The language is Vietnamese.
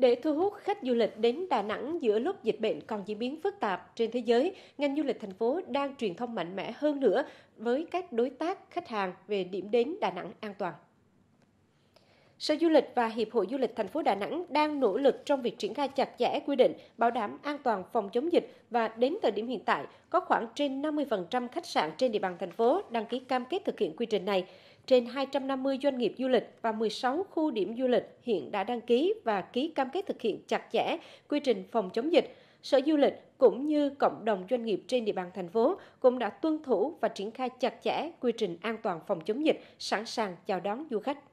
Để thu hút khách du lịch đến Đà Nẵng giữa lúc dịch bệnh còn diễn biến phức tạp trên thế giới, ngành du lịch thành phố đang truyền thông mạnh mẽ hơn nữa với các đối tác khách hàng về điểm đến Đà Nẵng an toàn. Sở Du lịch và Hiệp hội Du lịch thành phố Đà Nẵng đang nỗ lực trong việc triển khai chặt chẽ quy định bảo đảm an toàn phòng chống dịch và đến thời điểm hiện tại có khoảng trên 50% khách sạn trên địa bàn thành phố đăng ký cam kết thực hiện quy trình này. Trên 250 doanh nghiệp du lịch và 16 khu điểm du lịch hiện đã đăng ký và ký cam kết thực hiện chặt chẽ quy trình phòng chống dịch. Sở Du lịch cũng như cộng đồng doanh nghiệp trên địa bàn thành phố cũng đã tuân thủ và triển khai chặt chẽ quy trình an toàn phòng chống dịch, sẵn sàng chào đón du khách.